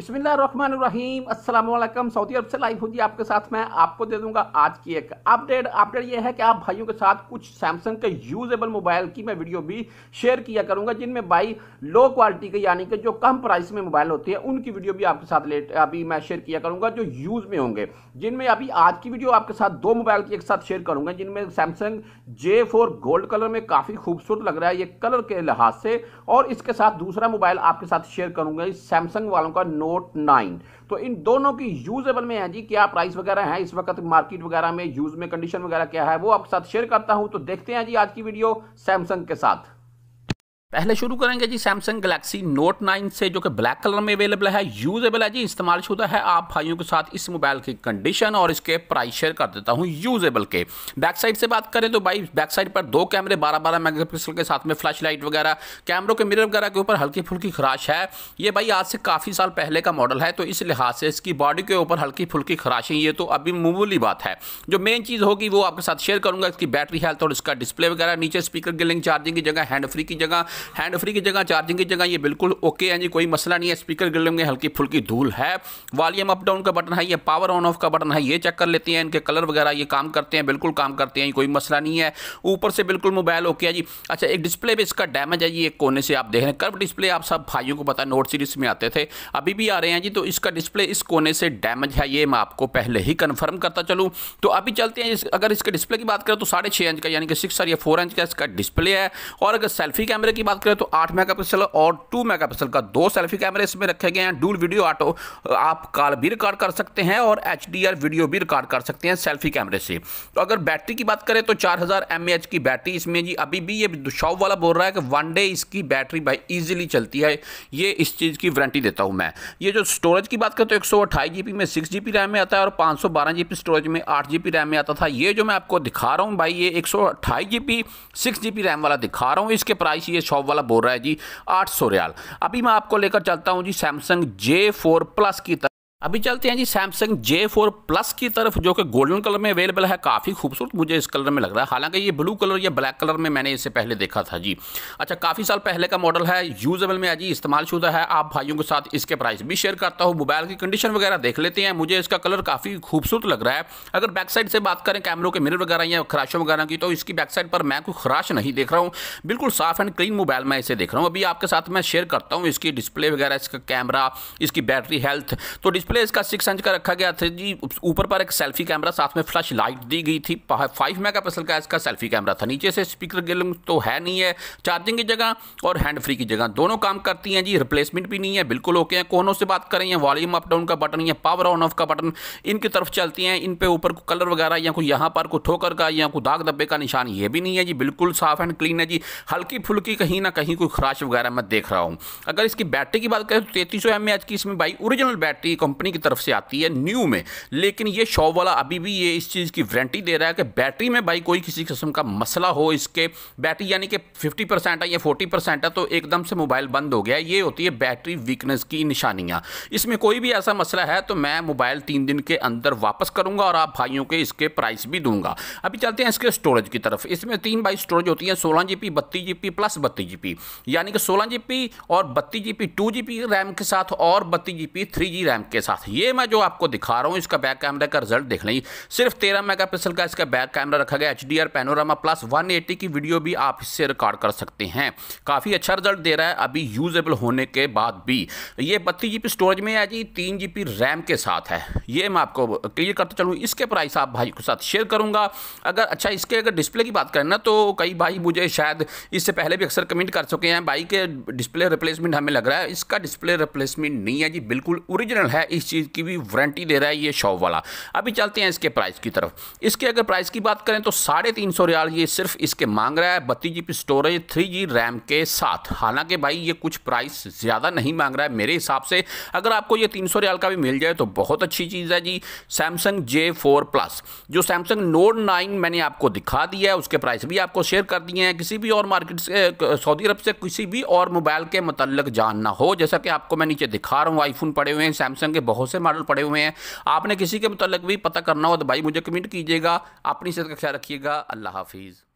बिस्मिल्लाम अस्सलाम सऊदी अरब से लाइव होगी आपके साथ मैं आपको दे दूंगा आज की एक अपडेट अपडेट ये है कि आप भाइयों के साथ कुछ सैमसंग के यूजेबल मोबाइल की मैं वीडियो भी शेयर किया करूंगा जिनमें भाई लो क्वालिटी के यानी कि जो कम प्राइस में मोबाइल होते हैं उनकी वीडियो भी आपके साथ लेट अभी मैं शेयर किया करूंगा जो यूज में होंगे जिनमें अभी आज की वीडियो आपके साथ दो मोबाइल की एक साथ शेयर करूंगा जिनमें सैमसंग जे गोल्ड कलर में काफ़ी खूबसूरत लग रहा है ये कलर के लिहाज से और इसके साथ दूसरा मोबाइल आपके साथ शेयर करूंगा इस सैमसंग वालों का नो नोट नाइन तो इन दोनों की यूजेबल में है जी क्या प्राइस वगैरह है इस वक्त मार्केट वगैरह में यूज में कंडीशन वगैरह क्या है वो आपके साथ शेयर करता हूं तो देखते हैं जी आज की वीडियो सैमसंग के साथ पहले शुरू करेंगे जी सैमसंग गलेक्सी नोट 9 से जो कि ब्लैक कलर में अवेलेबल है यूजेबल है जी इस्तेमाल शुदा है आप भाइयों के साथ इस मोबाइल की कंडीशन और इसके प्राइस शेयर कर देता हूँ यूजेबल के बैक साइड से बात करें तो भाई बैक साइड पर दो कैमरे 12 बारह मेगा के साथ में फ्लैश लाइट वगैरह कैमरों के मिररर वगैरह के ऊपर हल्की फुल्की खराश है ये भाई आज से काफ़ी साल पहले का मॉडल है तो इस लिहाज से इसकी बॉडी के ऊपर हल्की फुल्की खराशें ये तो अभी मामूली बात है जो मेन चीज़ होगी वो आपके साथ शेयर करूँगा इसकी बैटरी हेल्थ और इसका डिस्प्ले वगैरह नीचे स्पीकर गिलिंग चार्जिंग की जगह हैंड फ्री की जगह हैंड फ्री की जगह चार्जिंग की जगह ये बिल्कुल ओके है जी कोई मसला नहीं है स्पीकर गिर लेंगे हल्की फुल्की धूल है वॉल्यूम अप डाउन का बटन है ये पावर ऑन ऑफ का बटन है ये चेक कर लेते हैं इनके कलर वगैरह ये काम करते हैं बिल्कुल काम करते हैं कोई मसला नहीं है ऊपर से बिल्कुल मोबाइल ओके है जी अच्छा एक डिस्प्ले भी इसका डैमेज है जी एक कोने से आप देख रहे हैं कर्व डिस्प्ले आप सब भाइयों को पता नोट सीरीज में आते थे अभी भी आ रहे हैं जी तो इसका डिस्प्ले इस कोने से डैमेज है ये मैं आपको पहले ही कन्फर्म करता चलूँ तो अभी चलते हैं अगर इसके डिस्प्ले की बात करें तो साढ़े छः इंच का यानी कि सिक्स या फोर इंच का इसका डिस्प्ले है और अगर सेल्फी कैमरे की बात करें तो आठ मेगापिक्सल और टू मेगापिक्सल का दो सेल्फी कैमरे इसमें रखे गए हैं डूल वीडियो ऑटो आप कॉल भी रिकॉर्ड कर सकते हैं और एच वीडियो भी रिकॉर्ड कर सकते हैं सेल्फी कैमरे से तो अगर बैटरी की बात करें तो चार हज़ार की बैटरी इसमें जी अभी भी ये शॉप वाला बोल रहा है कि वन डे इसकी बैटरी भाई ईजिली चलती है ये इस चीज़ की वारंटी देता हूँ मैं ये जो स्टोरेज की बात करें तो एक में सिक्स रैम में आता है और पाँच स्टोरेज में आठ रैम में आता था ये जो मैं आपको दिखा रहा हूँ भाई ये एक सौ अट्ठाईस रैम वाला दिखा रहा हूँ इसके प्राइस ये शॉप टॉप वाला बोल रहा है जी आठ सौ रियाल अभी मैं आपको लेकर चलता हूँ जी सैमसंग जे फोर प्लस की तरफ अभी चलते हैं जी सैमसंग जे फोर प्लस की तरफ जो कि गोल्डन कलर में अवेलेबल है काफ़ी खूबसूरत मुझे इस कलर में लग रहा है हालांकि ये ब्लू कलर या ब्लैक कलर में मैंने इसे पहले देखा था जी अच्छा काफ़ी साल पहले का मॉडल है यूजेबल में है जी इस्तेमाल शुदा है आप भाइयों के साथ इसके प्राइस भी शेयर करता हूँ मोबाइल की कंडीशन वगैरह देख लेते हैं मुझे इसका कलर काफ़ी खूबसूरत लग रहा है अगर बैक साइड से बात करें कैमरों के मिरर वगैरह या खराशों वगैरह की तो इसकी बैक साइड पर मैं कोई खराश नहीं देख रहा हूँ बिल्कुल साफ एंड क्लीन मोबाइल मैं इसे देख रहा हूँ अभी आपके साथ मैं शेयर करता हूँ इसकी डिस्प्ले वगैरह इसका कैमरा इसकी बैटरी हेल्थ तो डिस्प्ले इसका सिक्स इंच का रखा गया था जी ऊपर पर एक सेल्फी कैमरा साथ में फ्लैश लाइट दी गई थी फाइव मेगापिक्सल का इसका सेल्फी कैमरा था नीचे से स्पीकर गिल तो है नहीं है चार्जिंग की जगह और हैंड फ्री की जगह दोनों काम करती हैं जी रिप्लेसमेंट भी नहीं है बिल्कुल ओके हैं कोनों से बात करें या वॉल्यूम अप डाउन का बटन या पावर ऑन ऑफ का बटन इनकी तरफ चलती हैं इन पर ऊपर को कलर वगैरह या कोई यहाँ पर कोई ठोकर का या कोई दाग धब्बे का निशान ये भी नहीं है जी बिल्कुल साफ एंड क्लीन है जी हल्की फुल्की कहीं ना कहीं कोई खराश वगैरह मैं देख रहा हूँ अगर इसकी बैटरी की बात करें तो तैंतीस सौ की इसमें भाई ओरिजिनल बैटरी कंपनी की तरफ से आती है न्यू में लेकिन ये शॉप वाला अभी भी ये इस चीज़ की वारंटी दे रहा है कि बैटरी में भाई कोई किसी किस्म का मसला हो इसके बैटरी यानी कि फिफ्टी परसेंट है या फोर्टी परसेंट है तो एकदम से मोबाइल बंद हो गया ये होती है बैटरी वीकनेस की निशानियाँ इसमें कोई भी ऐसा मसला है तो मैं मोबाइल तीन दिन के अंदर वापस करूँगा और आप भाइयों के इसके प्राइस भी दूंगा अभी चलते हैं इसके स्टोरेज की तरफ इसमें तीन बाई स्टोरेज होती है सोलह जी पी बत्तीस जी पी प्लस बत्तीस जी पी यानी कि सोलह जी पी और बत्तीस G B two G B RAM के साथ और बत्तीस G B three G RAM के साथ साथ ये मैं जो आपको दिखा रहा हूँ इसका बैक कैमरा का रिजल्ट देख लें सिर्फ तेरह मेगा का इसका बैक कैमरा रखा गया H D panorama plus one की वीडियो भी आप इससे रिकॉर्ड कर सकते हैं काफ़ी अच्छा रिजल्ट दे रहा है अभी यूजेबल होने के बाद भी ये बत्तीस जी स्टोरेज में है जी तीन जी रैम के साथ है ये मैं आपको क्लियर करता चलूँ इसके प्राइस आप भाई के साथ शेयर करूँगा अगर अच्छा इसके अगर डिस्प्ले की बात करें ना तो कई भाई मुझे शायद इससे पहले भी अक्सर कमेंट कर चुके हैं भाई के डिस्प्ले रिप्लेसमेंट हमें लग रहा है इसका डिस्प्ले रिप्लेसमेंट नहीं है जी बिल्कुल ओरिजिनल है इस चीज़ की भी वारंटी दे रहा है ये शॉप वाला अभी चलते हैं इसके प्राइस की तरफ इसके अगर प्राइस की बात करें तो साढ़े तीन सौ रियाल ये सिर्फ इसके मांग रहा है बत्तीस G storage three G RAM के साथ हालांकि भाई ये कुछ प्राइस ज़्यादा नहीं मांग रहा है मेरे हिसाब से अगर आपको ये तीन सौ रियाल का भी मिल जाए तो बहुत अच्छी चीज़ है जी सैमसंग जे फोर प्लस जो सैमसंग नोट नाइन मैंने आपको दिखा दिया है उसके प्राइस भी आपको शेयर कर दिए हैं किसी भी और मार्केट से सऊदी अरब से किसी भी और मोबाइल के मतलब जानना हो जैसा कि आपको मैं नीचे दिखा रहा हूँ आईफोन पड़े हुए हैं सैमसंग के बहुत से मॉडल पड़े हुए हैं आपने किसी के मुतल भी पता करना हो तो भाई मुझे कमेंट कीजिएगा अपनी सेहत का ख्याल रखिएगा अल्लाह हाफिज़